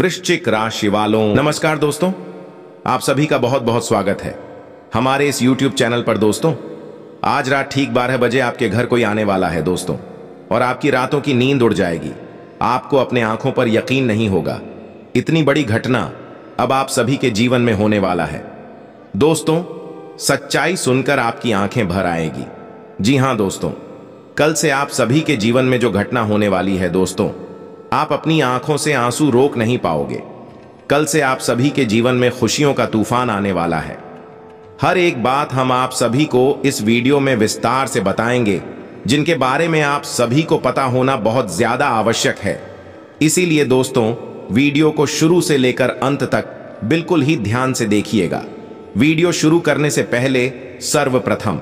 वृश्चिक राशि वालों नमस्कार दोस्तों आप सभी का बहुत बहुत स्वागत है हमारे इस YouTube चैनल पर दोस्तों आज रात ठीक बारह बजे आपके घर कोई आने वाला है दोस्तों और आपकी रातों की नींद उड़ जाएगी आपको अपने आंखों पर यकीन नहीं होगा इतनी बड़ी घटना अब आप सभी के जीवन में होने वाला है दोस्तों सच्चाई सुनकर आपकी आंखें भर आएगी जी हां दोस्तों कल से आप सभी के जीवन में जो घटना होने वाली है दोस्तों आप अपनी आंखों से आंसू रोक नहीं पाओगे कल से आप सभी के जीवन में खुशियों का तूफान आने वाला है हर एक बात हम आप सभी को इस वीडियो में विस्तार से बताएंगे जिनके बारे में आप सभी को पता होना बहुत ज्यादा आवश्यक है इसीलिए दोस्तों वीडियो को शुरू से लेकर अंत तक बिल्कुल ही ध्यान से देखिएगा वीडियो शुरू करने से पहले सर्वप्रथम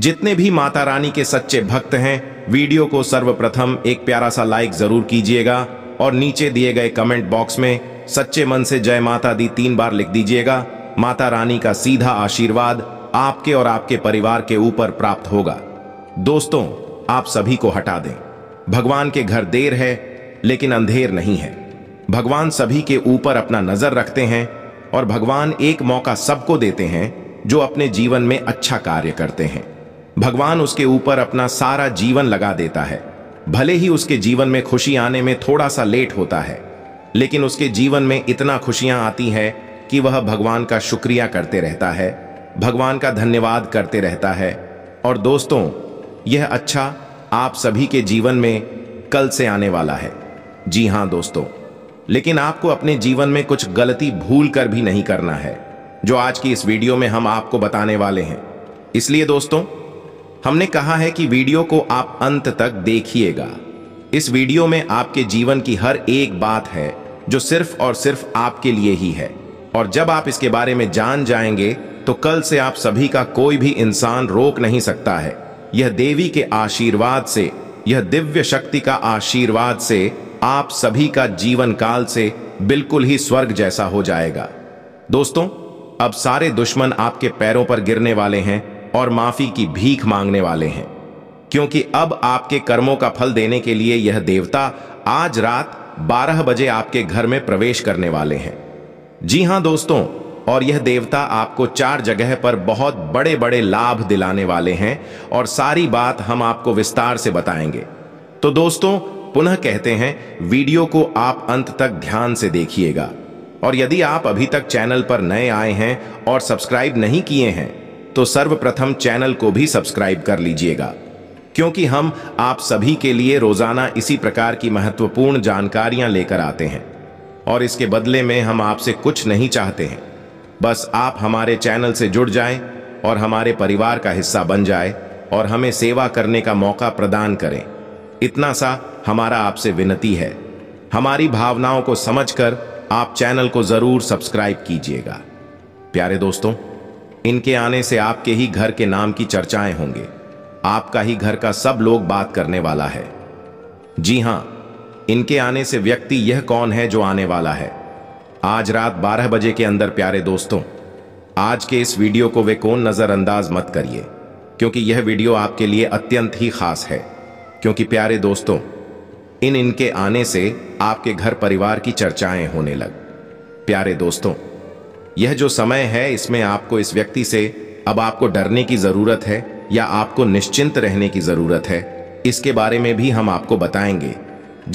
जितने भी माता रानी के सच्चे भक्त हैं वीडियो को सर्वप्रथम एक प्यारा सा लाइक जरूर कीजिएगा और नीचे दिए गए कमेंट बॉक्स में सच्चे मन से जय माता दी तीन बार लिख दीजिएगा माता रानी का सीधा आशीर्वाद आपके और आपके परिवार के ऊपर प्राप्त होगा दोस्तों आप सभी को हटा दें भगवान के घर देर है लेकिन अंधेर नहीं है भगवान सभी के ऊपर अपना नजर रखते हैं और भगवान एक मौका सबको देते हैं जो अपने जीवन में अच्छा कार्य करते हैं भगवान उसके ऊपर अपना सारा जीवन लगा देता है भले ही उसके जीवन में खुशी आने में थोड़ा सा लेट होता है लेकिन उसके जीवन में इतना खुशियां आती हैं कि वह भगवान का शुक्रिया करते रहता है भगवान का धन्यवाद करते रहता है और दोस्तों यह अच्छा आप सभी के जीवन में कल से आने वाला है जी हाँ दोस्तों लेकिन आपको अपने जीवन में कुछ गलती भूल कर भी नहीं करना है जो आज की इस वीडियो में हम आपको बताने वाले हैं इसलिए दोस्तों हमने कहा है कि वीडियो को आप अंत तक देखिएगा इस वीडियो में आपके जीवन की हर एक बात है जो सिर्फ और सिर्फ आपके लिए ही है और जब आप इसके बारे में जान जाएंगे तो कल से आप सभी का कोई भी इंसान रोक नहीं सकता है यह देवी के आशीर्वाद से यह दिव्य शक्ति का आशीर्वाद से आप सभी का जीवन काल से बिल्कुल ही स्वर्ग जैसा हो जाएगा दोस्तों अब सारे दुश्मन आपके पैरों पर गिरने वाले हैं और माफी की भीख मांगने वाले हैं क्योंकि अब आपके कर्मों का फल देने के लिए यह देवता आज रात 12 बजे आपके घर में प्रवेश करने वाले हैं जी हां दोस्तों और यह देवता आपको चार जगह पर बहुत बड़े बड़े लाभ दिलाने वाले हैं और सारी बात हम आपको विस्तार से बताएंगे तो दोस्तों पुनः कहते हैं वीडियो को आप अंत तक ध्यान से देखिएगा और यदि आप अभी तक चैनल पर नए आए हैं और सब्सक्राइब नहीं किए हैं तो सर्वप्रथम चैनल को भी सब्सक्राइब कर लीजिएगा क्योंकि हम आप सभी के लिए रोजाना इसी प्रकार की महत्वपूर्ण जानकारियां लेकर आते हैं और इसके बदले में हम आपसे कुछ नहीं चाहते हैं बस आप हमारे चैनल से जुड़ जाएं और हमारे परिवार का हिस्सा बन जाए और हमें सेवा करने का मौका प्रदान करें इतना सा हमारा आपसे विनती है हमारी भावनाओं को समझकर आप चैनल को जरूर सब्सक्राइब कीजिएगा प्यारे दोस्तों इनके आने से आपके ही घर के नाम की चर्चाएं होंगे आपका ही घर का सब लोग बात करने वाला है जी हां इनके आने से व्यक्ति यह कौन है जो आने वाला है आज रात 12 बजे के अंदर प्यारे दोस्तों आज के इस वीडियो को वे कौन नज़रअंदाज मत करिए क्योंकि यह वीडियो आपके लिए अत्यंत ही खास है क्योंकि प्यारे दोस्तों इन इनके आने से आपके घर परिवार की चर्चाएं होने लग प्यारे दोस्तों यह जो समय है इसमें आपको इस व्यक्ति से अब आपको डरने की ज़रूरत है या आपको निश्चिंत रहने की ज़रूरत है इसके बारे में भी हम आपको बताएंगे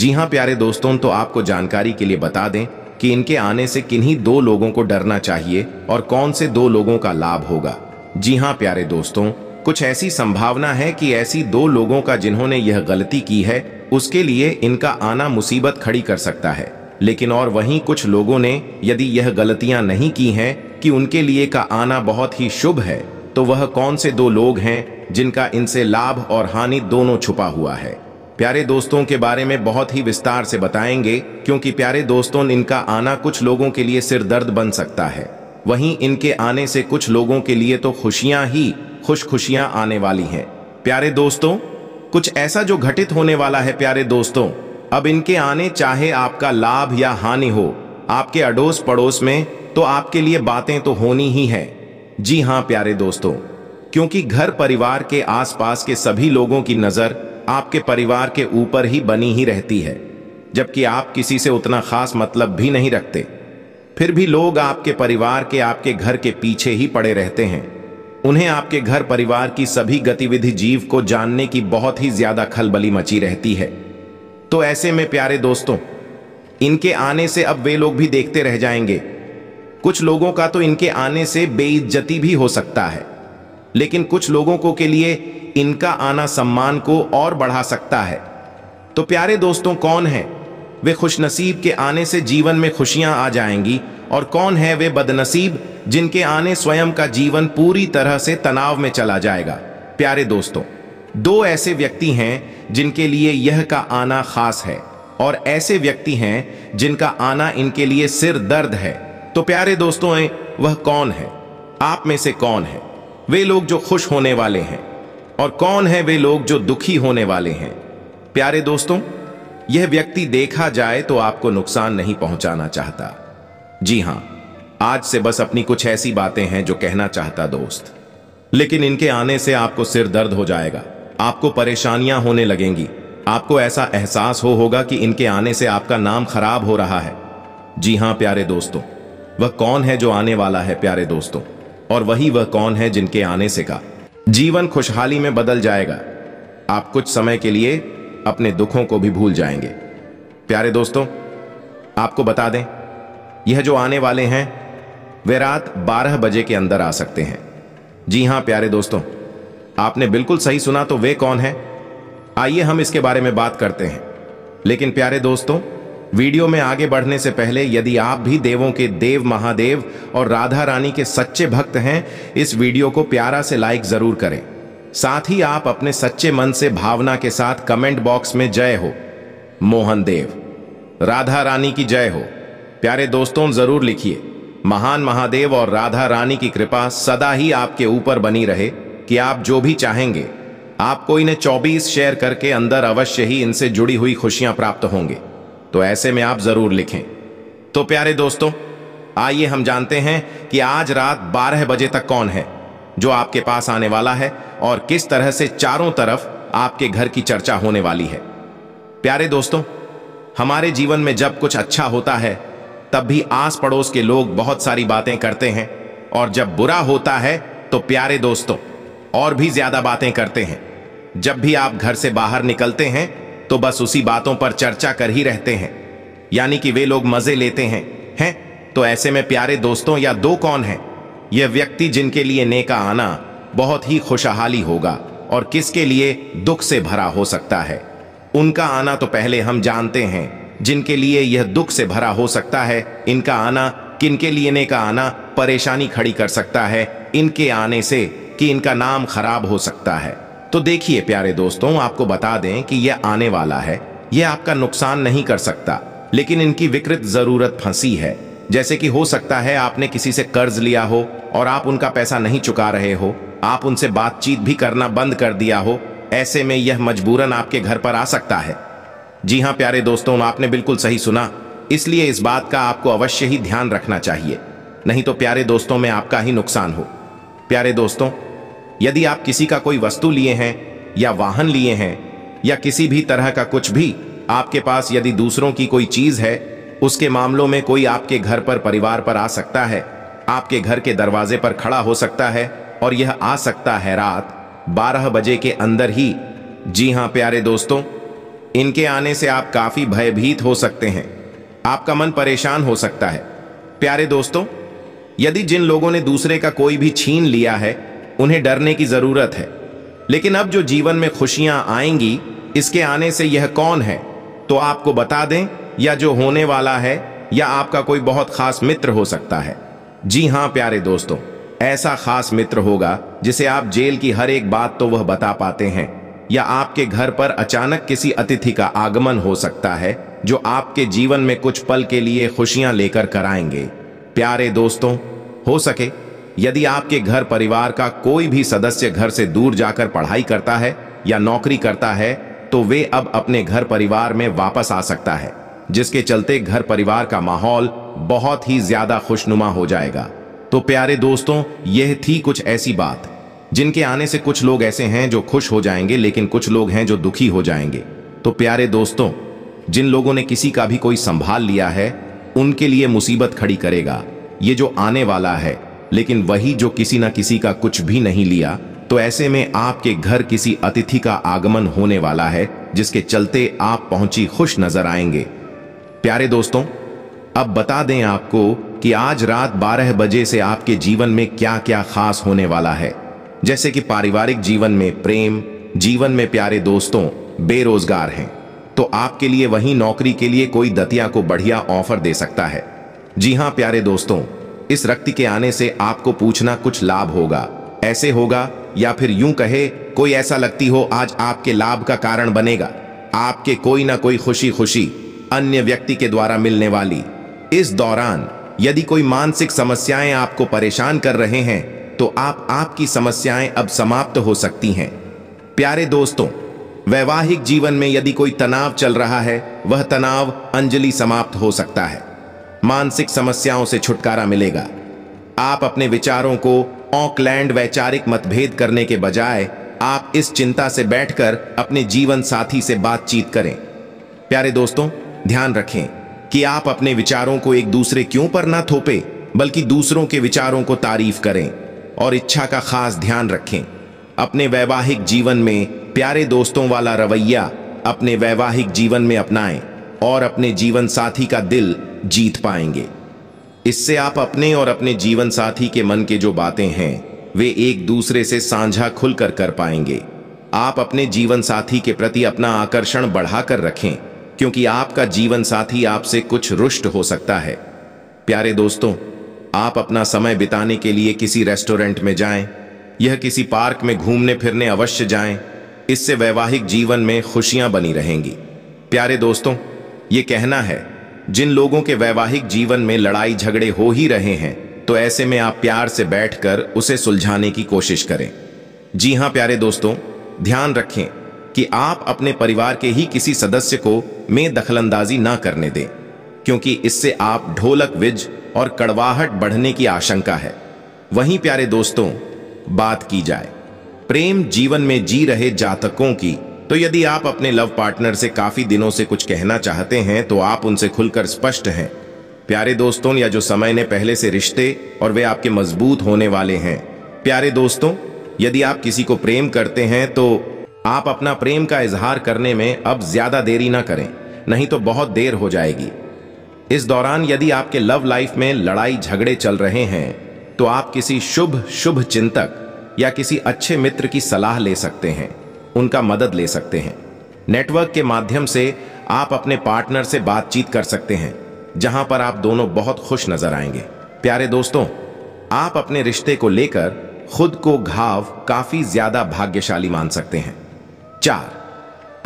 जी हाँ प्यारे दोस्तों तो आपको जानकारी के लिए बता दें कि इनके आने से किन्हीं दो लोगों को डरना चाहिए और कौन से दो लोगों का लाभ होगा जी हाँ प्यारे दोस्तों कुछ ऐसी संभावना है कि ऐसी दो लोगों का जिन्होंने यह गलती की है उसके लिए इनका आना मुसीबत खड़ी कर सकता है लेकिन और वहीं कुछ लोगों ने यदि यह गलतियां नहीं की हैं कि उनके लिए का आना बहुत ही शुभ है तो वह कौन से दो लोग हैं जिनका इनसे लाभ और हानि दोनों छुपा हुआ है प्यारे दोस्तों के बारे में बहुत ही विस्तार से बताएंगे क्योंकि प्यारे दोस्तों इनका आना कुछ लोगों के लिए सिरदर्द बन सकता है वहीं इनके आने से कुछ लोगों के लिए तो खुशियां ही खुश खुशियां आने वाली हैं प्यारे दोस्तों कुछ ऐसा जो घटित होने वाला है प्यारे दोस्तों अब इनके आने चाहे आपका लाभ या हानि हो आपके अड़ोस पड़ोस में तो आपके लिए बातें तो होनी ही है जी हाँ प्यारे दोस्तों क्योंकि घर परिवार के आसपास के सभी लोगों की नज़र आपके परिवार के ऊपर ही बनी ही रहती है जबकि आप किसी से उतना खास मतलब भी नहीं रखते फिर भी लोग आपके परिवार के आपके घर के पीछे ही पड़े रहते हैं उन्हें आपके घर परिवार की सभी गतिविधि जीव को जानने की बहुत ही ज्यादा खलबली मची रहती है तो ऐसे में प्यारे दोस्तों इनके आने से अब वे लोग भी देखते रह जाएंगे कुछ लोगों का तो इनके आने से बेइज्जती भी हो सकता है लेकिन कुछ लोगों को के लिए इनका आना सम्मान को और बढ़ा सकता है तो प्यारे दोस्तों कौन है वे खुशनसीब के आने से जीवन में खुशियां आ जाएंगी और कौन है वे बदनसीब जिनके आने स्वयं का जीवन पूरी तरह से तनाव में चला जाएगा प्यारे दोस्तों दो ऐसे व्यक्ति हैं जिनके लिए यह का आना खास है और ऐसे व्यक्ति हैं जिनका आना इनके लिए सिर दर्द है तो प्यारे दोस्तों वह कौन है आप में से कौन है वे लोग जो खुश होने वाले हैं और कौन है वे लोग जो दुखी होने वाले हैं प्यारे दोस्तों यह व्यक्ति देखा जाए तो आपको नुकसान नहीं पहुंचाना चाहता जी हां आज से बस अपनी कुछ ऐसी बातें हैं जो कहना चाहता दोस्त लेकिन इनके आने से आपको सिर दर्द हो जाएगा आपको परेशानियां होने लगेंगी आपको ऐसा एहसास हो होगा कि इनके आने से आपका नाम खराब हो रहा है जी हां प्यारे दोस्तों वह कौन है जो आने वाला है प्यारे दोस्तों और वही वह कौन है जिनके आने से का जीवन खुशहाली में बदल जाएगा आप कुछ समय के लिए अपने दुखों को भी भूल जाएंगे प्यारे दोस्तों आपको बता दें यह जो आने वाले हैं वे रात 12 बजे के अंदर आ सकते हैं जी हां प्यारे दोस्तों आपने बिल्कुल सही सुना तो वे कौन है आइए हम इसके बारे में बात करते हैं लेकिन प्यारे दोस्तों वीडियो में आगे बढ़ने से पहले यदि आप भी देवों के देव महादेव और राधा रानी के सच्चे भक्त हैं इस वीडियो को प्यारा से लाइक जरूर करें साथ ही आप अपने सच्चे मन से भावना के साथ कमेंट बॉक्स में जय हो मोहन देव राधा रानी की जय हो प्यारे दोस्तों जरूर लिखिए महान महादेव और राधा रानी की कृपा सदा ही आपके ऊपर बनी रहे कि आप जो भी चाहेंगे आपको इन्हें 24 शेयर करके अंदर अवश्य ही इनसे जुड़ी हुई खुशियां प्राप्त होंगे तो ऐसे में आप जरूर लिखें तो प्यारे दोस्तों आइए हम जानते हैं कि आज रात 12 बजे तक कौन है जो आपके पास आने वाला है और किस तरह से चारों तरफ आपके घर की चर्चा होने वाली है प्यारे दोस्तों हमारे जीवन में जब कुछ अच्छा होता है तब भी आस पड़ोस के लोग बहुत सारी बातें करते हैं और जब बुरा होता है तो प्यारे दोस्तों और भी ज्यादा बातें करते हैं जब भी आप घर से बाहर निकलते हैं तो बस उसी बातों पर चर्चा कर ही रहते हैं यानी कि वे लोग मजे लेते हैं हैं तो ऐसे में प्यारे दोस्तों या दो कौन है यह व्यक्ति जिनके लिए नेका आना बहुत ही खुशहाली होगा और किसके लिए दुख से भरा हो सकता है उनका आना तो पहले हम जानते हैं जिनके लिए यह दुख से भरा हो सकता है इनका आना किनके लिए नेका आना परेशानी खड़ी कर सकता है इनके आने से कि इनका नाम खराब हो सकता है तो देखिए प्यारे दोस्तों आपको बता दें कि यह आने वाला है यह आपका नुकसान नहीं कर सकता लेकिन इनकी विकृत जरूरत फंसी है जैसे कि हो सकता है आपने किसी से कर्ज लिया हो और आप उनका पैसा नहीं चुका रहे हो आप उनसे बातचीत भी करना बंद कर दिया हो ऐसे में यह मजबूरन आपके घर पर आ सकता है जी हाँ प्यारे दोस्तों आपने बिल्कुल सही सुना इसलिए इस बात का आपको अवश्य ही ध्यान रखना चाहिए नहीं तो प्यारे दोस्तों में आपका ही नुकसान हो प्यारे दोस्तों यदि आप किसी का कोई वस्तु लिए हैं या वाहन लिए हैं या किसी भी तरह का कुछ भी आपके पास यदि दूसरों की कोई चीज है उसके मामलों में कोई आपके घर पर परिवार पर आ सकता है आपके घर के दरवाजे पर खड़ा हो सकता है और यह आ सकता है रात 12 बजे के अंदर ही जी हां प्यारे दोस्तों इनके आने से आप काफी भयभीत हो सकते हैं आपका मन परेशान हो सकता है प्यारे दोस्तों यदि जिन लोगों ने दूसरे का कोई भी छीन लिया है उन्हें डरने की ज़रूरत है लेकिन अब जो जीवन में खुशियां आएंगी इसके आने से यह कौन है तो आपको बता दें या जो होने वाला है या आपका कोई बहुत खास मित्र हो सकता है जी हां प्यारे दोस्तों ऐसा खास मित्र होगा जिसे आप जेल की हर एक बात तो वह बता पाते हैं या आपके घर पर अचानक किसी अतिथि का आगमन हो सकता है जो आपके जीवन में कुछ पल के लिए खुशियां लेकर कराएंगे प्यारे दोस्तों हो सके यदि आपके घर परिवार का कोई भी सदस्य घर से दूर जाकर पढ़ाई करता है या नौकरी करता है तो वे अब अपने घर परिवार में वापस आ सकता है जिसके चलते घर परिवार का माहौल बहुत ही ज्यादा खुशनुमा हो जाएगा तो प्यारे दोस्तों यह थी कुछ ऐसी बात जिनके आने से कुछ लोग ऐसे हैं जो खुश हो जाएंगे लेकिन कुछ लोग हैं जो दुखी हो जाएंगे तो प्यारे दोस्तों जिन लोगों ने किसी का भी कोई संभाल लिया है उनके लिए मुसीबत खड़ी करेगा ये जो आने वाला है लेकिन वही जो किसी ना किसी का कुछ भी नहीं लिया तो ऐसे में आपके घर किसी अतिथि का आगमन होने वाला है जिसके चलते आप पहुंची खुश नजर आएंगे प्यारे दोस्तों अब बता दें आपको कि आज रात 12 बजे से आपके जीवन में क्या क्या खास होने वाला है जैसे कि पारिवारिक जीवन में प्रेम जीवन में प्यारे दोस्तों बेरोजगार हैं तो आपके लिए वही नौकरी के लिए कोई दतिया को बढ़िया ऑफर दे सकता है जी हाँ प्यारे दोस्तों इस रक्त के आने से आपको पूछना कुछ लाभ होगा ऐसे होगा या फिर यूं कहे कोई ऐसा लगती हो आज आपके लाभ का कारण बनेगा आपके कोई ना कोई खुशी खुशी अन्य व्यक्ति के द्वारा मिलने वाली इस दौरान यदि कोई मानसिक समस्याएं आपको परेशान कर रहे हैं तो आप आपकी समस्याएं अब समाप्त हो सकती हैं प्यारे दोस्तों वैवाहिक जीवन में यदि कोई तनाव चल रहा है वह तनाव अंजलि समाप्त हो सकता है मानसिक समस्याओं से छुटकारा मिलेगा आप अपने विचारों को ऑकलैंड वैचारिक मतभेद करने के बजाय आप इस चिंता से बैठकर अपने जीवन साथी से बातचीत करें प्यारे दोस्तों ध्यान रखें कि आप अपने विचारों को एक दूसरे क्यों पर ना थोपे बल्कि दूसरों के विचारों को तारीफ करें और इच्छा का खास ध्यान रखें अपने वैवाहिक जीवन में प्यारे दोस्तों वाला रवैया अपने वैवाहिक जीवन में अपनाएं और अपने जीवन साथी का दिल जीत पाएंगे इससे आप अपने और अपने जीवन साथी के मन के जो बातें हैं वे एक दूसरे से साझा खुलकर कर पाएंगे आप अपने जीवन साथी के प्रति अपना आकर्षण बढ़ाकर रखें क्योंकि आपका जीवन साथी आपसे कुछ रुष्ट हो सकता है प्यारे दोस्तों आप अपना समय बिताने के लिए किसी रेस्टोरेंट में जाएं, यह किसी पार्क में घूमने फिरने अवश्य जाएं, इससे वैवाहिक जीवन में खुशियां बनी रहेंगी प्यारे दोस्तों ये कहना है जिन लोगों के वैवाहिक जीवन में लड़ाई झगड़े हो ही रहे हैं तो ऐसे में आप प्यार से बैठकर उसे सुलझाने की कोशिश करें जी हां प्यारे दोस्तों ध्यान रखें कि आप अपने परिवार के ही किसी सदस्य को में दखलंदाजी ना करने दें क्योंकि इससे आप ढोलक विज और कड़वाहट बढ़ने की आशंका है वहीं प्यारे दोस्तों बात की जाए प्रेम जीवन में जी रहे जातकों की तो यदि आप अपने लव पार्टनर से काफी दिनों से कुछ कहना चाहते हैं तो आप उनसे खुलकर स्पष्ट हैं प्यारे दोस्तों या जो समय ने पहले से रिश्ते और वे आपके मजबूत होने वाले हैं प्यारे दोस्तों यदि आप किसी को प्रेम करते हैं तो आप अपना प्रेम का इजहार करने में अब ज्यादा देरी ना करें नहीं तो बहुत देर हो जाएगी इस दौरान यदि आपके लव लाइफ में लड़ाई झगड़े चल रहे हैं तो आप किसी शुभ शुभ चिंतक या किसी अच्छे मित्र की सलाह ले सकते हैं उनका मदद ले सकते हैं नेटवर्क के माध्यम से आप अपने पार्टनर से बातचीत कर सकते हैं जहां पर आप दोनों बहुत खुश नजर आएंगे प्यारे दोस्तों आप अपने रिश्ते को लेकर खुद को घाव काफी ज्यादा भाग्यशाली मान सकते हैं चार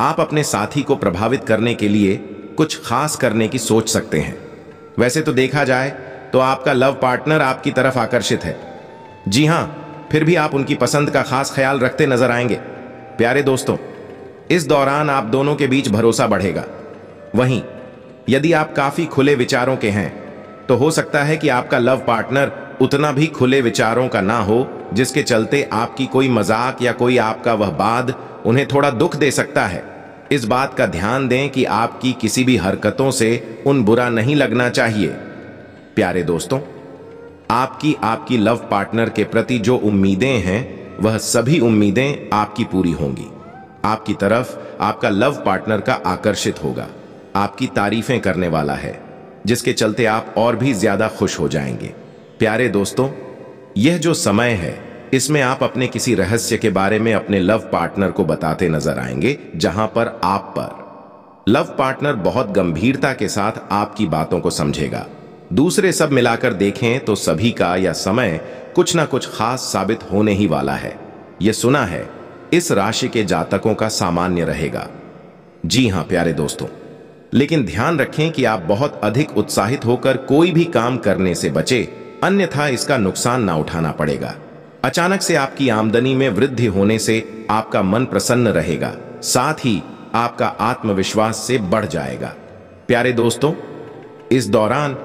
आप अपने साथी को प्रभावित करने के लिए कुछ खास करने की सोच सकते हैं वैसे तो देखा जाए तो आपका लव पार्टनर आपकी तरफ आकर्षित है जी हाँ फिर भी आप उनकी पसंद का खास ख्याल रखते नजर आएंगे प्यारे दोस्तों इस दौरान आप दोनों के बीच भरोसा बढ़ेगा वहीं यदि आप काफी खुले विचारों के हैं तो हो सकता है कि आपका लव पार्टनर उतना भी खुले विचारों का ना हो जिसके चलते आपकी कोई मजाक या कोई आपका वह बाद उन्हें थोड़ा दुख दे सकता है इस बात का ध्यान दें कि आपकी किसी भी हरकतों से उन बुरा नहीं लगना चाहिए प्यारे दोस्तों आपकी आपकी लव पार्टनर के प्रति जो उम्मीदें हैं वह सभी उम्मीदें आपकी पूरी होंगी आपकी तरफ आपका लव पार्टनर का आकर्षित होगा आपकी तारीफें करने वाला है जिसके चलते आप और भी ज्यादा खुश हो जाएंगे प्यारे दोस्तों यह जो समय है इसमें आप अपने किसी रहस्य के बारे में अपने लव पार्टनर को बताते नजर आएंगे जहां पर आप पर लव पार्टनर बहुत गंभीरता के साथ आपकी बातों को समझेगा दूसरे सब मिलाकर देखें तो सभी का यह समय कुछ ना कुछ खास साबित होने ही वाला है ये सुना है इस राशि के जातकों का सामान्य रहेगा जी हां प्यारे दोस्तों लेकिन ध्यान रखें कि आप बहुत अधिक उत्साहित होकर कोई भी काम करने से बचे अन्यथा इसका नुकसान ना उठाना पड़ेगा अचानक से आपकी आमदनी में वृद्धि होने से आपका मन प्रसन्न रहेगा साथ ही आपका आत्मविश्वास से बढ़ जाएगा प्यारे दोस्तों इस दौरान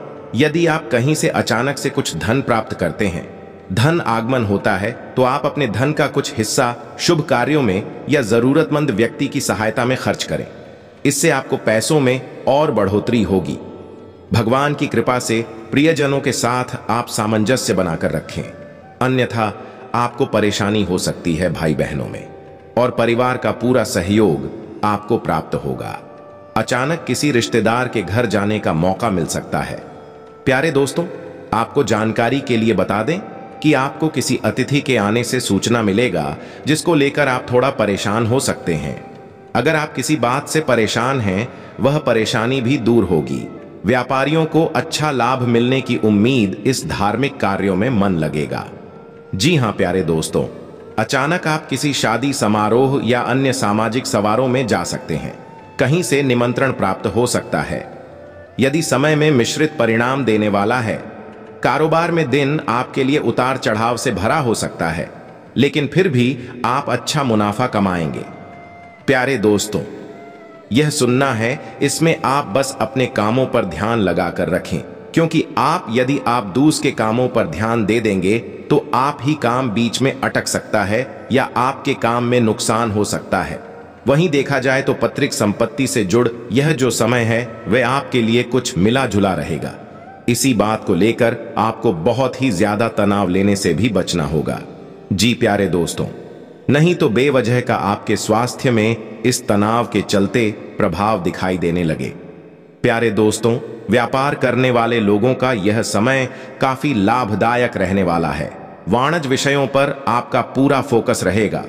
यदि आप कहीं से अचानक से कुछ धन प्राप्त करते हैं धन आगमन होता है तो आप अपने धन का कुछ हिस्सा शुभ कार्यों में या जरूरतमंद व्यक्ति की सहायता में खर्च करें इससे आपको पैसों में और बढ़ोतरी होगी भगवान की कृपा से प्रियजनों के साथ आप सामंजस्य बनाकर रखें अन्यथा आपको परेशानी हो सकती है भाई बहनों में और परिवार का पूरा सहयोग आपको प्राप्त होगा अचानक किसी रिश्तेदार के घर जाने का मौका मिल सकता है प्यारे दोस्तों आपको जानकारी के लिए बता दें कि आपको किसी अतिथि के आने से सूचना मिलेगा जिसको लेकर आप थोड़ा परेशान हो सकते हैं अगर आप किसी बात से परेशान हैं वह परेशानी भी दूर होगी व्यापारियों को अच्छा लाभ मिलने की उम्मीद इस धार्मिक कार्यों में मन लगेगा जी हाँ प्यारे दोस्तों अचानक आप किसी शादी समारोह या अन्य सामाजिक सवारों में जा सकते हैं कहीं से निमंत्रण प्राप्त हो सकता है यदि समय में मिश्रित परिणाम देने वाला है कारोबार में दिन आपके लिए उतार चढ़ाव से भरा हो सकता है लेकिन फिर भी आप अच्छा मुनाफा कमाएंगे प्यारे दोस्तों यह सुनना है इसमें आप बस अपने कामों पर ध्यान लगाकर रखें क्योंकि आप यदि आप दूस के कामों पर ध्यान दे देंगे तो आप ही काम बीच में अटक सकता है या आपके काम में नुकसान हो सकता है वहीं देखा जाए तो पत्रिक संपत्ति से जुड़ यह जो समय है वह आपके लिए कुछ मिला जुला रहेगा इसी बात को लेकर आपको बहुत ही ज्यादा तनाव लेने से भी बचना होगा जी प्यारे दोस्तों नहीं तो बेवजह का आपके स्वास्थ्य में इस तनाव के चलते प्रभाव दिखाई देने लगे प्यारे दोस्तों व्यापार करने वाले लोगों का यह समय काफी लाभदायक रहने वाला है वाणज विषयों पर आपका पूरा फोकस रहेगा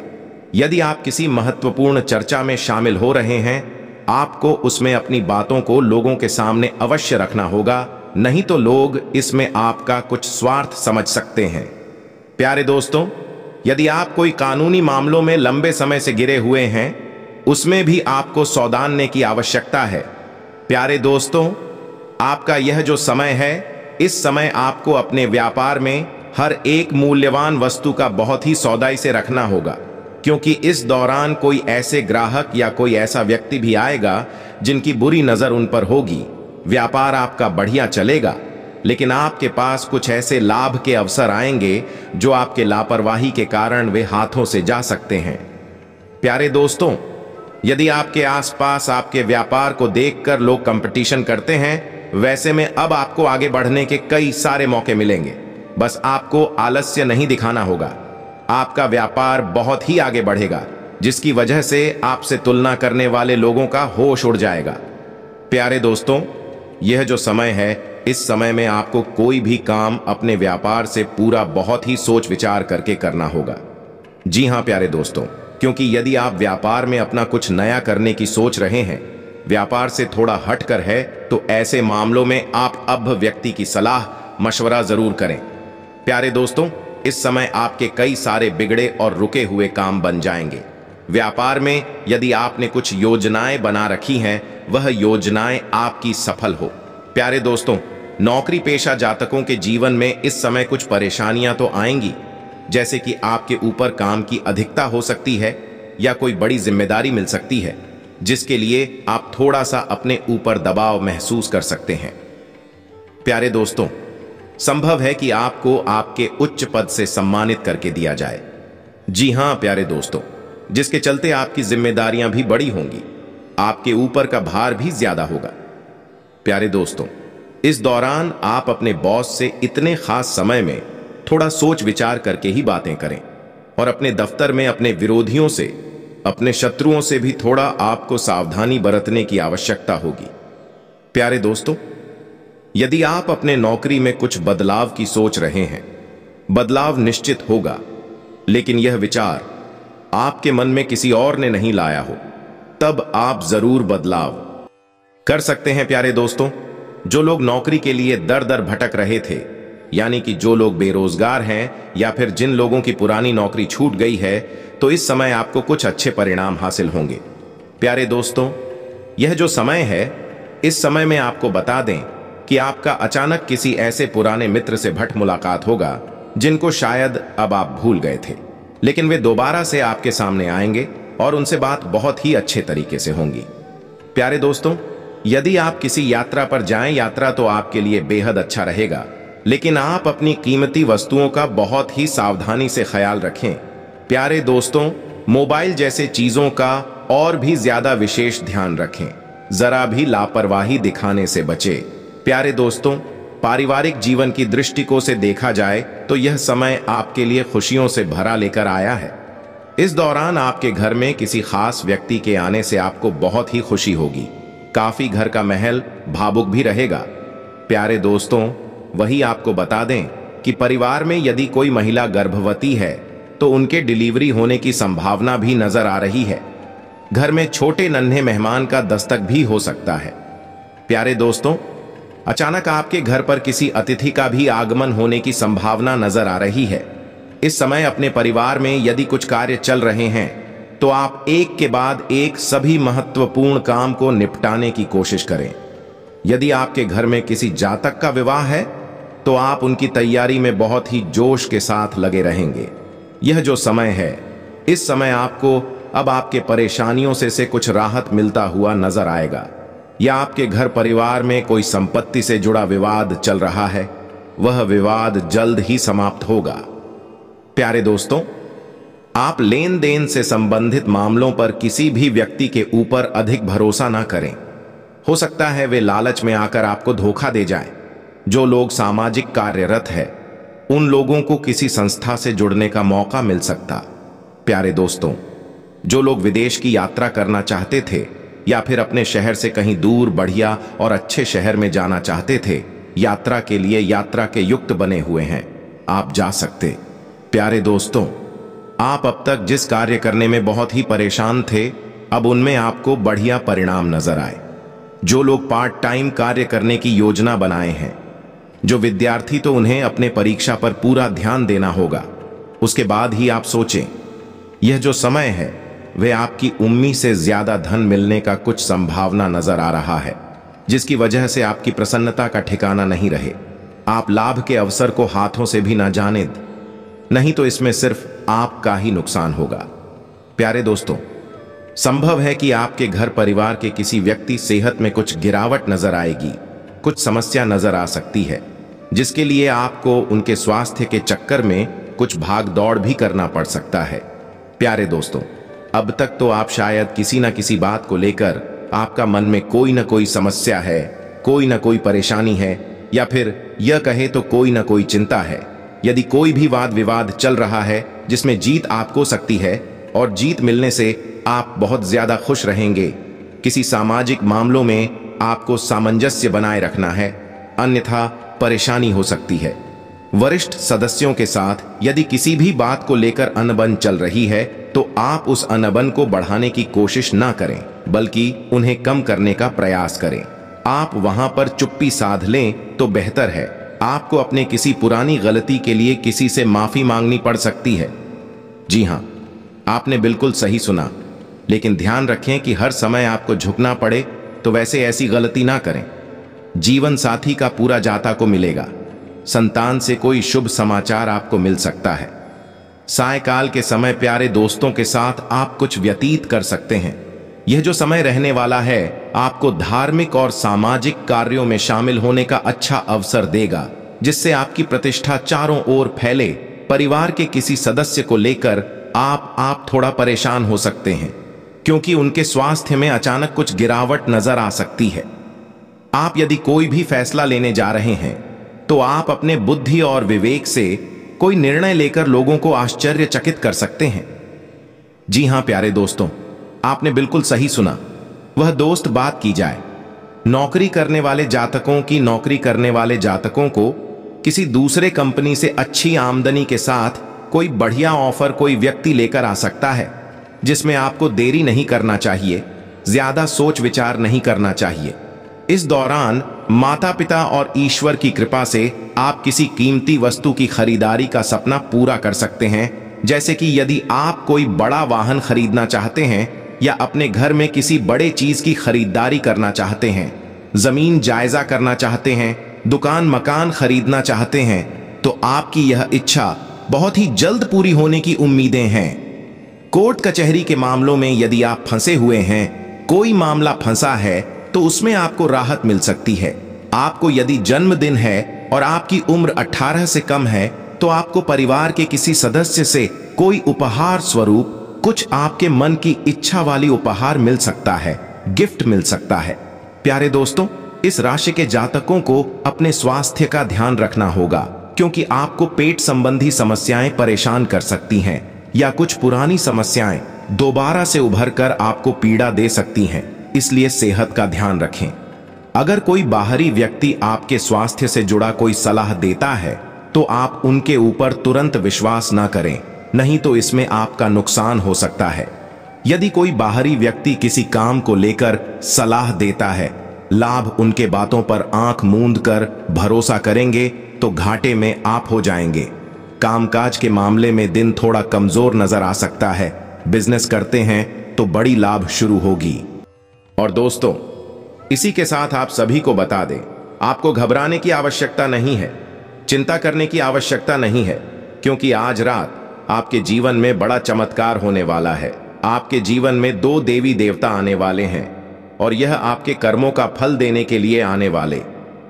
यदि आप किसी महत्वपूर्ण चर्चा में शामिल हो रहे हैं आपको उसमें अपनी बातों को लोगों के सामने अवश्य रखना होगा नहीं तो लोग इसमें आपका कुछ स्वार्थ समझ सकते हैं प्यारे दोस्तों यदि आप कोई कानूनी मामलों में लंबे समय से गिरे हुए हैं उसमें भी आपको सौदानने की आवश्यकता है प्यारे दोस्तों आपका यह जो समय है इस समय आपको अपने व्यापार में हर एक मूल्यवान वस्तु का बहुत ही सौदाई से रखना होगा क्योंकि इस दौरान कोई ऐसे ग्राहक या कोई ऐसा व्यक्ति भी आएगा जिनकी बुरी नज़र उन पर होगी व्यापार आपका बढ़िया चलेगा लेकिन आपके पास कुछ ऐसे लाभ के अवसर आएंगे जो आपके लापरवाही के कारण वे हाथों से जा सकते हैं प्यारे दोस्तों यदि आपके आसपास आपके व्यापार को देखकर लोग कंपटीशन करते हैं वैसे में अब आपको आगे बढ़ने के कई सारे मौके मिलेंगे बस आपको आलस्य नहीं दिखाना होगा आपका व्यापार बहुत ही आगे बढ़ेगा जिसकी वजह से आपसे तुलना करने वाले लोगों का होश उड़ जाएगा प्यारे दोस्तों यह जो समय है इस समय में आपको कोई भी काम अपने व्यापार से पूरा बहुत ही सोच विचार करके करना होगा जी हां प्यारे दोस्तों क्योंकि यदि आप व्यापार में अपना कुछ नया करने की सोच रहे हैं व्यापार से थोड़ा हट कर है तो ऐसे मामलों में आप अब व्यक्ति की सलाह मशवरा जरूर करें प्यारे दोस्तों इस समय आपके कई सारे बिगड़े और रुके हुए काम बन जाएंगे व्यापार में यदि आपने कुछ योजनाएं बना रखी हैं वह योजनाएं आपकी सफल हो प्यारे दोस्तों नौकरी पेशा जातकों के जीवन में इस समय कुछ परेशानियां तो आएंगी जैसे कि आपके ऊपर काम की अधिकता हो सकती है या कोई बड़ी जिम्मेदारी मिल सकती है जिसके लिए आप थोड़ा सा अपने ऊपर दबाव महसूस कर सकते हैं प्यारे दोस्तों संभव है कि आपको आपके उच्च पद से सम्मानित करके दिया जाए जी हां प्यारे दोस्तों जिसके चलते आपकी जिम्मेदारियां भी बड़ी होंगी आपके ऊपर का भार भी ज्यादा होगा प्यारे दोस्तों इस दौरान आप अपने बॉस से इतने खास समय में थोड़ा सोच विचार करके ही बातें करें और अपने दफ्तर में अपने विरोधियों से अपने शत्रुओं से भी थोड़ा आपको सावधानी बरतने की आवश्यकता होगी प्यारे दोस्तों यदि आप अपने नौकरी में कुछ बदलाव की सोच रहे हैं बदलाव निश्चित होगा लेकिन यह विचार आपके मन में किसी और ने नहीं लाया हो तब आप जरूर बदलाव कर सकते हैं प्यारे दोस्तों जो लोग नौकरी के लिए दर दर भटक रहे थे यानी कि जो लोग बेरोजगार हैं या फिर जिन लोगों की पुरानी नौकरी छूट गई है तो इस समय आपको कुछ अच्छे परिणाम हासिल होंगे प्यारे दोस्तों यह जो समय है इस समय में आपको बता दें कि आपका अचानक किसी ऐसे पुराने मित्र से भट मुलाकात होगा जिनको शायद अब आप भूल गए थे लेकिन वे दोबारा से आपके सामने आएंगे और उनसे बात बहुत ही अच्छे तरीके से होंगी प्यारे दोस्तों यदि आप किसी यात्रा पर जाएं यात्रा तो आपके लिए बेहद अच्छा रहेगा लेकिन आप अपनी कीमती वस्तुओं का बहुत ही सावधानी से ख्याल रखें प्यारे दोस्तों मोबाइल जैसे चीज़ों का और भी ज़्यादा विशेष ध्यान रखें ज़रा भी लापरवाही दिखाने से बचे प्यारे दोस्तों पारिवारिक जीवन की दृष्टिकोण से देखा जाए तो यह समय आपके लिए खुशियों से भरा लेकर आया है इस दौरान आपके घर में किसी खास व्यक्ति के आने से आपको बहुत ही खुशी होगी काफी घर का महल भावुक भी रहेगा प्यारे दोस्तों वही आपको बता दें कि परिवार में यदि कोई महिला गर्भवती है तो उनके डिलीवरी होने की संभावना भी नजर आ रही है घर में छोटे नन्हे मेहमान का दस्तक भी हो सकता है प्यारे दोस्तों अचानक आपके घर पर किसी अतिथि का भी आगमन होने की संभावना नजर आ रही है इस समय अपने परिवार में यदि कुछ कार्य चल रहे हैं तो आप एक के बाद एक सभी महत्वपूर्ण काम को निपटाने की कोशिश करें यदि आपके घर में किसी जातक का विवाह है तो आप उनकी तैयारी में बहुत ही जोश के साथ लगे रहेंगे यह जो समय है इस समय आपको अब आपके परेशानियों से से कुछ राहत मिलता हुआ नजर आएगा या आपके घर परिवार में कोई संपत्ति से जुड़ा विवाद चल रहा है वह विवाद जल्द ही समाप्त होगा प्यारे दोस्तों आप लेन देन से संबंधित मामलों पर किसी भी व्यक्ति के ऊपर अधिक भरोसा ना करें हो सकता है वे लालच में आकर आपको धोखा दे जाए जो लोग सामाजिक कार्यरत है उन लोगों को किसी संस्था से जुड़ने का मौका मिल सकता प्यारे दोस्तों जो लोग विदेश की यात्रा करना चाहते थे या फिर अपने शहर से कहीं दूर बढ़िया और अच्छे शहर में जाना चाहते थे यात्रा के लिए यात्रा के युक्त बने हुए हैं आप जा सकते प्यारे दोस्तों आप अब तक जिस कार्य करने में बहुत ही परेशान थे अब उनमें आपको बढ़िया परिणाम नजर आए जो लोग पार्ट टाइम कार्य करने की योजना बनाए हैं जो विद्यार्थी तो उन्हें अपने परीक्षा पर पूरा ध्यान देना होगा उसके बाद ही आप सोचें यह जो समय है वे आपकी उम्मीद से ज्यादा धन मिलने का कुछ संभावना नजर आ रहा है जिसकी वजह से आपकी प्रसन्नता का ठिकाना नहीं रहे आप लाभ के अवसर को हाथों से भी ना जाने नहीं तो इसमें सिर्फ आपका ही नुकसान होगा प्यारे दोस्तों संभव है कि आपके घर परिवार के किसी व्यक्ति सेहत में कुछ गिरावट नजर आएगी कुछ समस्या नजर आ सकती है जिसके लिए आपको उनके स्वास्थ्य के चक्कर में कुछ भाग दौड़ भी करना पड़ सकता है प्यारे दोस्तों अब तक तो आप शायद किसी न किसी बात को लेकर आपका मन में कोई ना कोई समस्या है कोई ना कोई परेशानी है या फिर यह कहे तो कोई ना कोई चिंता है यदि कोई भी वाद विवाद चल रहा है जिसमें जीत आपको सकती है और जीत मिलने से आप बहुत ज्यादा खुश रहेंगे किसी सामाजिक मामलों में आपको सामंजस्य बनाए रखना है अन्यथा परेशानी हो सकती है वरिष्ठ सदस्यों के साथ यदि किसी भी बात को लेकर अनबन चल रही है तो आप उस अनबन को बढ़ाने की कोशिश ना करें बल्कि उन्हें कम करने का प्रयास करें आप वहां पर चुप्पी साध लें तो बेहतर है आपको अपने किसी पुरानी गलती के लिए किसी से माफी मांगनी पड़ सकती है जी हां आपने बिल्कुल सही सुना लेकिन ध्यान रखें कि हर समय आपको झुकना पड़े तो वैसे ऐसी गलती ना करें जीवन साथी का पूरा जाता को मिलेगा संतान से कोई शुभ समाचार आपको मिल सकता है सायकाल के समय प्यारे दोस्तों के साथ आप कुछ व्यतीत कर सकते हैं यह जो समय रहने वाला है आपको धार्मिक और सामाजिक कार्यों में शामिल होने का अच्छा अवसर देगा जिससे आपकी प्रतिष्ठा चारों ओर फैले परिवार के किसी सदस्य को लेकर आप आप थोड़ा परेशान हो सकते हैं क्योंकि उनके स्वास्थ्य में अचानक कुछ गिरावट नजर आ सकती है आप यदि कोई भी फैसला लेने जा रहे हैं तो आप अपने बुद्धि और विवेक से कोई निर्णय लेकर लोगों को आश्चर्यचकित कर सकते हैं जी हां प्यारे दोस्तों आपने बिल्कुल सही सुना वह दोस्त बात की जाए नौकरी करने वाले जातकों की नौकरी करने वाले जातकों को किसी दूसरे कंपनी से अच्छी आमदनी के साथ कोई बढ़िया ऑफर कोई व्यक्ति लेकर आ सकता है जिसमें आपको देरी नहीं करना चाहिए ज्यादा सोच विचार नहीं करना चाहिए इस दौरान माता पिता और ईश्वर की कृपा से आप किसी कीमती वस्तु की खरीदारी का सपना पूरा कर सकते हैं जैसे कि यदि आप कोई बड़ा वाहन खरीदना चाहते हैं या अपने घर में किसी बड़े चीज की खरीदारी करना चाहते हैं जमीन जायजा करना चाहते हैं दुकान मकान खरीदना चाहते हैं तो आपकी यह इच्छा बहुत ही जल्द पूरी होने की उम्मीदें हैं कोर्ट कचहरी के मामलों में यदि आप फंसे हुए हैं कोई मामला फंसा है तो उसमें आपको राहत मिल सकती है आपको यदि जन्मदिन है और आपकी उम्र 18 से कम है तो आपको परिवार के किसी सदस्य से कोई उपहार स्वरूप कुछ आपके मन की इच्छा वाली उपहार मिल सकता है गिफ्ट मिल सकता है प्यारे दोस्तों इस राशि के जातकों को अपने स्वास्थ्य का ध्यान रखना होगा क्योंकि आपको पेट संबंधी समस्याएं परेशान कर सकती हैं या कुछ पुरानी समस्याएं दोबारा से उभर कर आपको पीड़ा दे सकती हैं इसलिए सेहत का ध्यान रखें अगर कोई बाहरी व्यक्ति आपके स्वास्थ्य से जुड़ा कोई सलाह देता है तो आप उनके ऊपर तुरंत विश्वास ना करें नहीं तो इसमें आपका नुकसान हो सकता है यदि कोई बाहरी व्यक्ति किसी काम को लेकर सलाह देता है लाभ उनके बातों पर आंख मूंद कर भरोसा करेंगे तो घाटे में आप हो जाएंगे कामकाज के मामले में दिन थोड़ा कमजोर नजर आ सकता है बिजनेस करते हैं तो बड़ी लाभ शुरू होगी और दोस्तों इसी के साथ आप सभी को बता दें आपको घबराने की आवश्यकता नहीं है चिंता करने की आवश्यकता नहीं है क्योंकि आज रात आपके जीवन में बड़ा चमत्कार होने वाला है आपके जीवन में दो देवी देवता आने वाले हैं और यह आपके कर्मों का फल देने के लिए आने वाले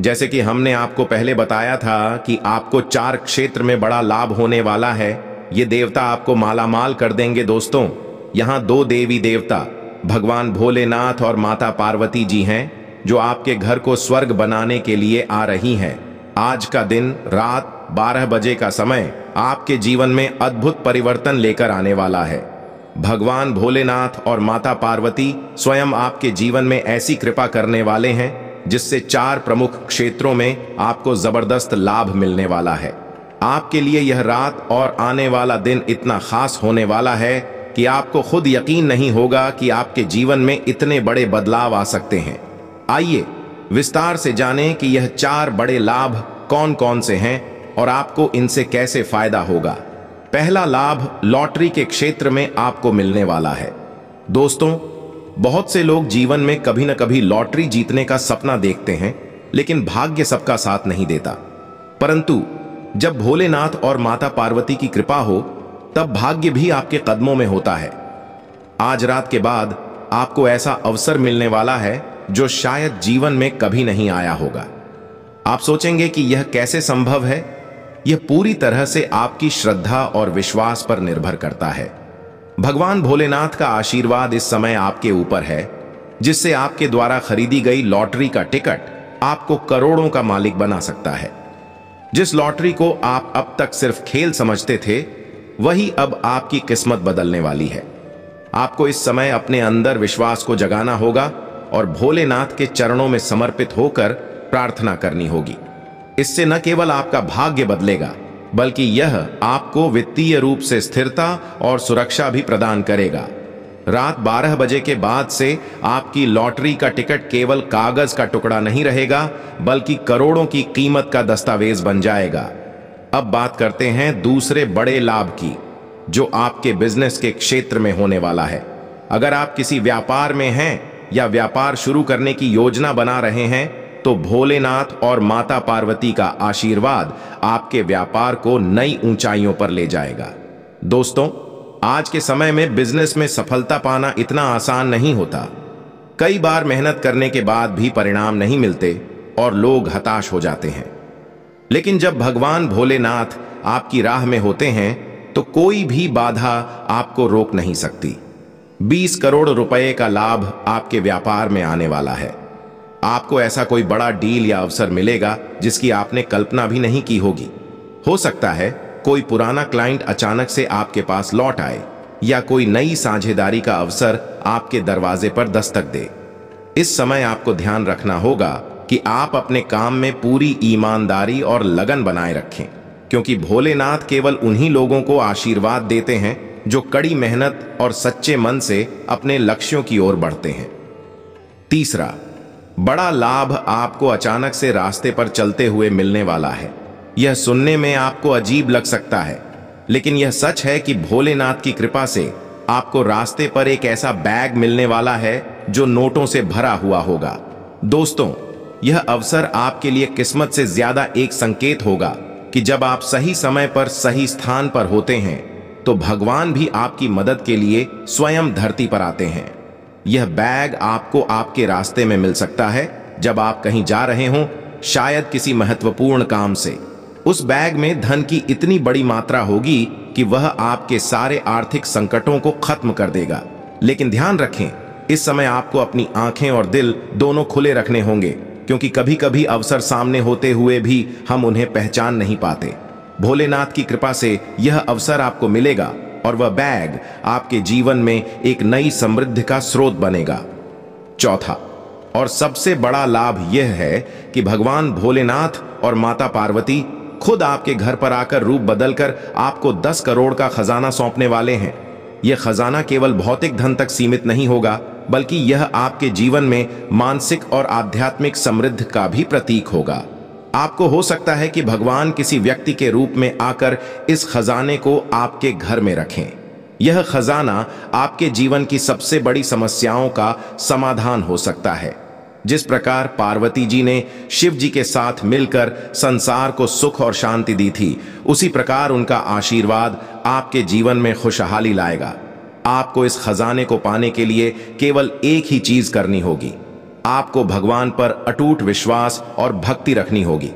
जैसे कि हमने आपको पहले बताया था कि आपको चार क्षेत्र में बड़ा लाभ होने वाला है ये देवता आपको मालामाल कर देंगे दोस्तों यहाँ दो देवी देवता भगवान भोलेनाथ और माता पार्वती जी हैं जो आपके घर को स्वर्ग बनाने के लिए आ रही हैं आज का दिन रात 12 बजे का समय आपके जीवन में अद्भुत परिवर्तन लेकर आने वाला है भगवान भोलेनाथ और माता पार्वती स्वयं आपके जीवन में ऐसी कृपा करने वाले हैं जिससे चार प्रमुख क्षेत्रों में आपको जबरदस्त लाभ मिलने वाला है आपके लिए यह रात और आने वाला दिन इतना खास होने वाला है कि आपको खुद यकीन नहीं होगा कि आपके जीवन में इतने बड़े बदलाव आ सकते हैं आइए विस्तार से जानें कि यह चार बड़े लाभ कौन कौन से हैं और आपको इनसे कैसे फायदा होगा पहला लाभ लॉटरी के क्षेत्र में आपको मिलने वाला है दोस्तों बहुत से लोग जीवन में कभी ना कभी लॉटरी जीतने का सपना देखते हैं लेकिन भाग्य सबका साथ नहीं देता परंतु जब भोलेनाथ और माता पार्वती की कृपा हो तब भाग्य भी आपके कदमों में होता है आज रात के बाद आपको ऐसा अवसर मिलने वाला है जो शायद जीवन में कभी नहीं आया होगा आप सोचेंगे कि यह कैसे संभव है यह पूरी तरह से आपकी श्रद्धा और विश्वास पर निर्भर करता है भगवान भोलेनाथ का आशीर्वाद इस समय आपके ऊपर है जिससे आपके द्वारा खरीदी गई लॉटरी का टिकट आपको करोड़ों का मालिक बना सकता है जिस लॉटरी को आप अब तक सिर्फ खेल समझते थे वही अब आपकी किस्मत बदलने वाली है आपको इस समय अपने अंदर विश्वास को जगाना होगा और भोलेनाथ के चरणों में समर्पित होकर प्रार्थना करनी होगी इससे न केवल आपका भाग्य बदलेगा बल्कि यह आपको वित्तीय रूप से स्थिरता और सुरक्षा भी प्रदान करेगा रात 12 बजे के बाद से आपकी लॉटरी का टिकट केवल कागज का टुकड़ा नहीं रहेगा बल्कि करोड़ों की कीमत का दस्तावेज बन जाएगा अब बात करते हैं दूसरे बड़े लाभ की जो आपके बिजनेस के क्षेत्र में होने वाला है अगर आप किसी व्यापार में हैं या व्यापार शुरू करने की योजना बना रहे हैं तो भोलेनाथ और माता पार्वती का आशीर्वाद आपके व्यापार को नई ऊंचाइयों पर ले जाएगा दोस्तों आज के समय में बिजनेस में सफलता पाना इतना आसान नहीं होता कई बार मेहनत करने के बाद भी परिणाम नहीं मिलते और लोग हताश हो जाते हैं लेकिन जब भगवान भोलेनाथ आपकी राह में होते हैं तो कोई भी बाधा आपको रोक नहीं सकती 20 करोड़ रुपए का लाभ आपके व्यापार में आने वाला है आपको ऐसा कोई बड़ा डील या अवसर मिलेगा जिसकी आपने कल्पना भी नहीं की होगी हो सकता है कोई पुराना क्लाइंट अचानक से आपके पास लौट आए या कोई नई साझेदारी का अवसर आपके दरवाजे पर दस्तक दे इस समय आपको ध्यान रखना होगा कि आप अपने काम में पूरी ईमानदारी और लगन बनाए रखें क्योंकि भोलेनाथ केवल उन्हीं लोगों को आशीर्वाद देते हैं जो कड़ी मेहनत और सच्चे मन से अपने लक्ष्यों की ओर बढ़ते हैं तीसरा बड़ा लाभ आपको अचानक से रास्ते पर चलते हुए मिलने वाला है यह सुनने में आपको अजीब लग सकता है लेकिन यह सच है कि भोलेनाथ की कृपा से आपको रास्ते पर एक ऐसा बैग मिलने वाला है जो नोटों से भरा हुआ होगा दोस्तों यह अवसर आपके लिए किस्मत से ज्यादा एक संकेत होगा कि जब आप सही समय पर सही स्थान पर होते हैं तो भगवान भी आपकी मदद के लिए स्वयं धरती पर आते हैं यह बैग आपको आपके रास्ते में मिल सकता है जब आप कहीं जा रहे हों शायद किसी महत्वपूर्ण काम से उस बैग में धन की इतनी बड़ी मात्रा होगी कि वह आपके सारे आर्थिक संकटों को खत्म कर देगा लेकिन ध्यान रखें इस समय आपको अपनी आंखें और दिल दोनों खुले रखने होंगे क्योंकि कभी कभी अवसर सामने होते हुए भी हम उन्हें पहचान नहीं पाते भोलेनाथ की कृपा से यह अवसर आपको मिलेगा और वह बैग आपके जीवन में एक नई समृद्धि का स्रोत बनेगा चौथा और सबसे बड़ा लाभ यह है कि भगवान भोलेनाथ और माता पार्वती खुद आपके घर पर आकर रूप बदलकर आपको 10 करोड़ का खजाना सौंपने वाले हैं यह खजाना केवल भौतिक धन तक सीमित नहीं होगा बल्कि यह आपके जीवन में मानसिक और आध्यात्मिक समृद्ध का भी प्रतीक होगा आपको हो सकता है कि भगवान किसी व्यक्ति के रूप में आकर इस खजाने को आपके घर में रखें यह खजाना आपके जीवन की सबसे बड़ी समस्याओं का समाधान हो सकता है जिस प्रकार पार्वती जी ने शिव जी के साथ मिलकर संसार को सुख और शांति दी थी उसी प्रकार उनका आशीर्वाद आपके जीवन में खुशहाली लाएगा आपको इस खजाने को पाने के लिए केवल एक ही चीज करनी होगी आपको भगवान पर अटूट विश्वास और भक्ति रखनी होगी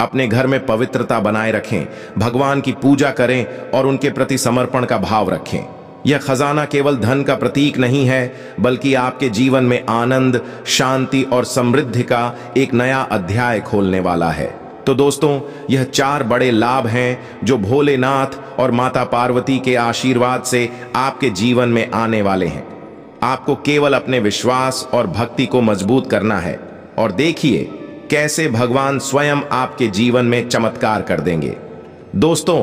अपने घर में पवित्रता बनाए रखें भगवान की पूजा करें और उनके प्रति समर्पण का भाव रखें यह खजाना केवल धन का प्रतीक नहीं है बल्कि आपके जीवन में आनंद शांति और समृद्धि का एक नया अध्याय खोलने वाला है तो दोस्तों यह चार बड़े लाभ हैं जो भोलेनाथ और माता पार्वती के आशीर्वाद से आपके जीवन में आने वाले हैं आपको केवल अपने विश्वास और भक्ति को मजबूत करना है और देखिए कैसे भगवान स्वयं आपके जीवन में चमत्कार कर देंगे दोस्तों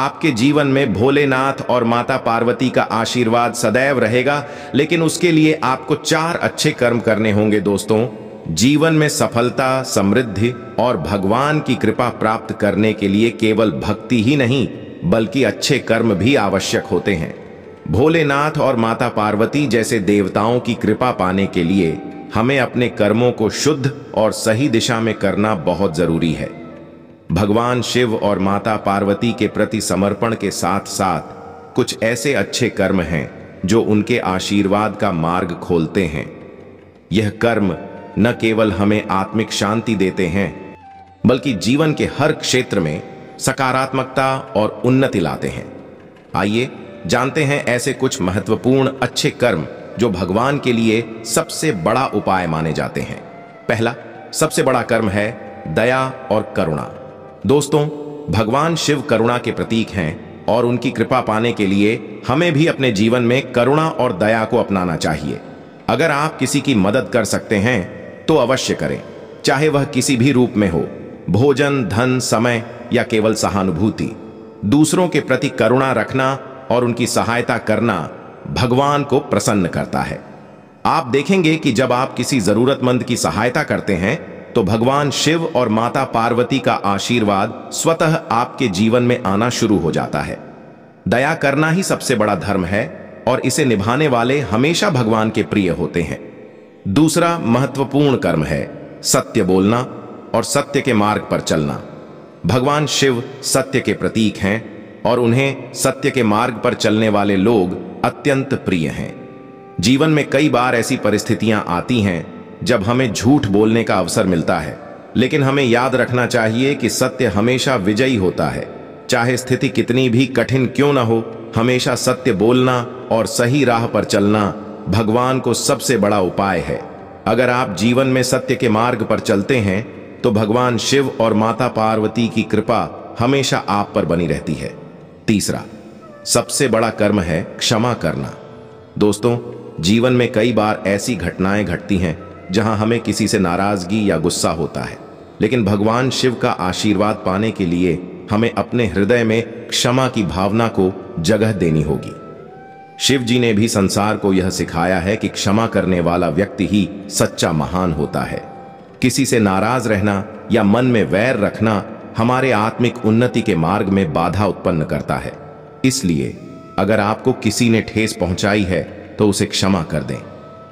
आपके जीवन में भोलेनाथ और माता पार्वती का आशीर्वाद सदैव रहेगा लेकिन उसके लिए आपको चार अच्छे कर्म करने होंगे दोस्तों जीवन में सफलता समृद्धि और भगवान की कृपा प्राप्त करने के लिए केवल भक्ति ही नहीं बल्कि अच्छे कर्म भी आवश्यक होते हैं भोलेनाथ और माता पार्वती जैसे देवताओं की कृपा पाने के लिए हमें अपने कर्मों को शुद्ध और सही दिशा में करना बहुत जरूरी है भगवान शिव और माता पार्वती के प्रति समर्पण के साथ साथ कुछ ऐसे अच्छे कर्म हैं जो उनके आशीर्वाद का मार्ग खोलते हैं यह कर्म न केवल हमें आत्मिक शांति देते हैं बल्कि जीवन के हर क्षेत्र में सकारात्मकता और उन्नति लाते हैं आइए जानते हैं ऐसे कुछ महत्वपूर्ण अच्छे कर्म जो भगवान के लिए सबसे बड़ा उपाय माने जाते हैं पहला सबसे बड़ा कर्म है दया और करुणा दोस्तों भगवान शिव करुणा के प्रतीक हैं और उनकी कृपा पाने के लिए हमें भी अपने जीवन में करुणा और दया को अपनाना चाहिए अगर आप किसी की मदद कर सकते हैं तो अवश्य करें चाहे वह किसी भी रूप में हो भोजन धन समय या केवल सहानुभूति दूसरों के प्रति करुणा रखना और उनकी सहायता करना भगवान को प्रसन्न करता है आप देखेंगे कि जब आप किसी जरूरतमंद की सहायता करते हैं तो भगवान शिव और माता पार्वती का आशीर्वाद स्वतः आपके जीवन में आना शुरू हो जाता है दया करना ही सबसे बड़ा धर्म है और इसे निभाने वाले हमेशा भगवान के प्रिय होते हैं दूसरा महत्वपूर्ण कर्म है सत्य बोलना और सत्य के मार्ग पर चलना भगवान शिव सत्य के प्रतीक हैं और उन्हें सत्य के मार्ग पर चलने वाले लोग अत्यंत प्रिय हैं जीवन में कई बार ऐसी परिस्थितियां आती हैं जब हमें झूठ बोलने का अवसर मिलता है लेकिन हमें याद रखना चाहिए कि सत्य हमेशा विजयी होता है चाहे स्थिति कितनी भी कठिन क्यों ना हो हमेशा सत्य बोलना और सही राह पर चलना भगवान को सबसे बड़ा उपाय है अगर आप जीवन में सत्य के मार्ग पर चलते हैं तो भगवान शिव और माता पार्वती की कृपा हमेशा आप पर बनी रहती है तीसरा सबसे बड़ा कर्म है क्षमा करना दोस्तों जीवन में कई बार ऐसी घटनाएं घटती हैं जहां हमें किसी से नाराजगी या गुस्सा होता है लेकिन भगवान शिव का आशीर्वाद पाने के लिए हमें अपने हृदय में क्षमा की भावना को जगह देनी होगी शिव जी ने भी संसार को यह सिखाया है कि क्षमा करने वाला व्यक्ति ही सच्चा महान होता है किसी से नाराज रहना या मन में वैर रखना हमारे आत्मिक उन्नति के मार्ग में बाधा उत्पन्न करता है इसलिए अगर आपको किसी ने ठेस पहुंचाई है तो उसे क्षमा कर दें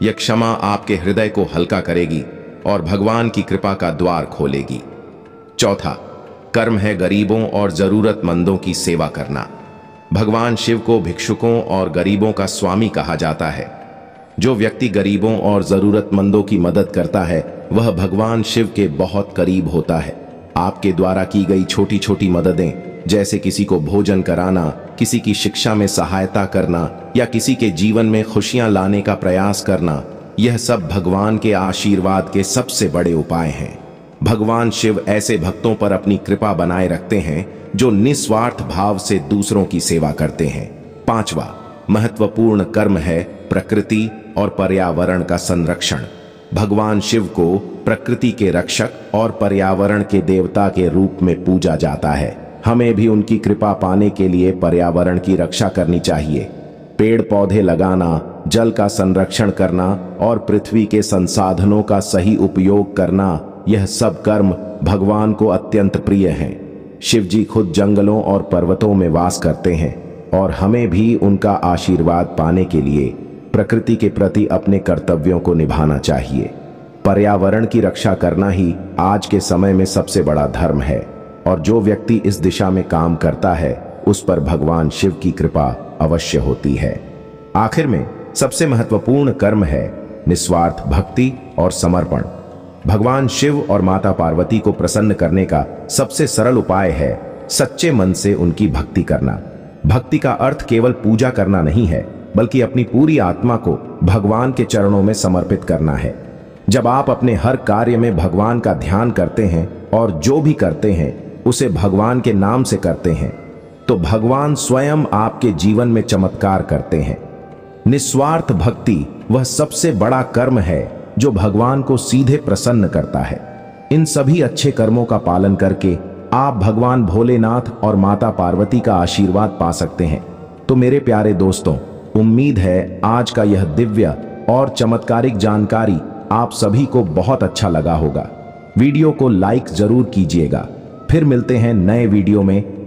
यह क्षमा आपके हृदय को हल्का करेगी और भगवान की कृपा का द्वार खोलेगी चौथा कर्म है गरीबों और जरूरतमंदों की सेवा करना भगवान शिव को भिक्षुकों और गरीबों का स्वामी कहा जाता है जो व्यक्ति गरीबों और ज़रूरतमंदों की मदद करता है वह भगवान शिव के बहुत करीब होता है आपके द्वारा की गई छोटी छोटी मददें जैसे किसी को भोजन कराना किसी की शिक्षा में सहायता करना या किसी के जीवन में खुशियां लाने का प्रयास करना यह सब भगवान के आशीर्वाद के सबसे बड़े उपाय हैं भगवान शिव ऐसे भक्तों पर अपनी कृपा बनाए रखते हैं जो निस्वार्थ भाव से दूसरों की सेवा करते हैं पांचवा महत्वपूर्ण कर्म है प्रकृति और पर्यावरण का संरक्षण भगवान शिव को प्रकृति के रक्षक और पर्यावरण के देवता के रूप में पूजा जाता है हमें भी उनकी कृपा पाने के लिए पर्यावरण की रक्षा करनी चाहिए पेड़ पौधे लगाना जल का संरक्षण करना और पृथ्वी के संसाधनों का सही उपयोग करना यह सब कर्म भगवान को अत्यंत प्रिय हैं शिव जी खुद जंगलों और पर्वतों में वास करते हैं और हमें भी उनका आशीर्वाद पाने के लिए प्रकृति के प्रति अपने कर्तव्यों को निभाना चाहिए पर्यावरण की रक्षा करना ही आज के समय में सबसे बड़ा धर्म है और जो व्यक्ति इस दिशा में काम करता है उस पर भगवान शिव की कृपा अवश्य होती है आखिर में सबसे महत्वपूर्ण कर्म है निस्वार्थ भक्ति और समर्पण भगवान शिव और माता पार्वती को प्रसन्न करने का सबसे सरल उपाय है सच्चे मन से उनकी भक्ति करना भक्ति का अर्थ केवल पूजा करना नहीं है बल्कि अपनी पूरी आत्मा को भगवान के चरणों में समर्पित करना है जब आप अपने हर कार्य में भगवान का ध्यान करते हैं और जो भी करते हैं उसे भगवान के नाम से करते हैं तो भगवान स्वयं आपके जीवन में चमत्कार करते हैं निस्वार्थ भक्ति वह सबसे बड़ा कर्म है जो भगवान को सीधे प्रसन्न करता है इन सभी अच्छे कर्मों का पालन करके आप भगवान भोलेनाथ और माता पार्वती का आशीर्वाद पा सकते हैं तो मेरे प्यारे दोस्तों उम्मीद है आज का यह दिव्य और चमत्कारिक जानकारी आप सभी को बहुत अच्छा लगा होगा वीडियो को लाइक जरूर कीजिएगा फिर मिलते हैं नए वीडियो में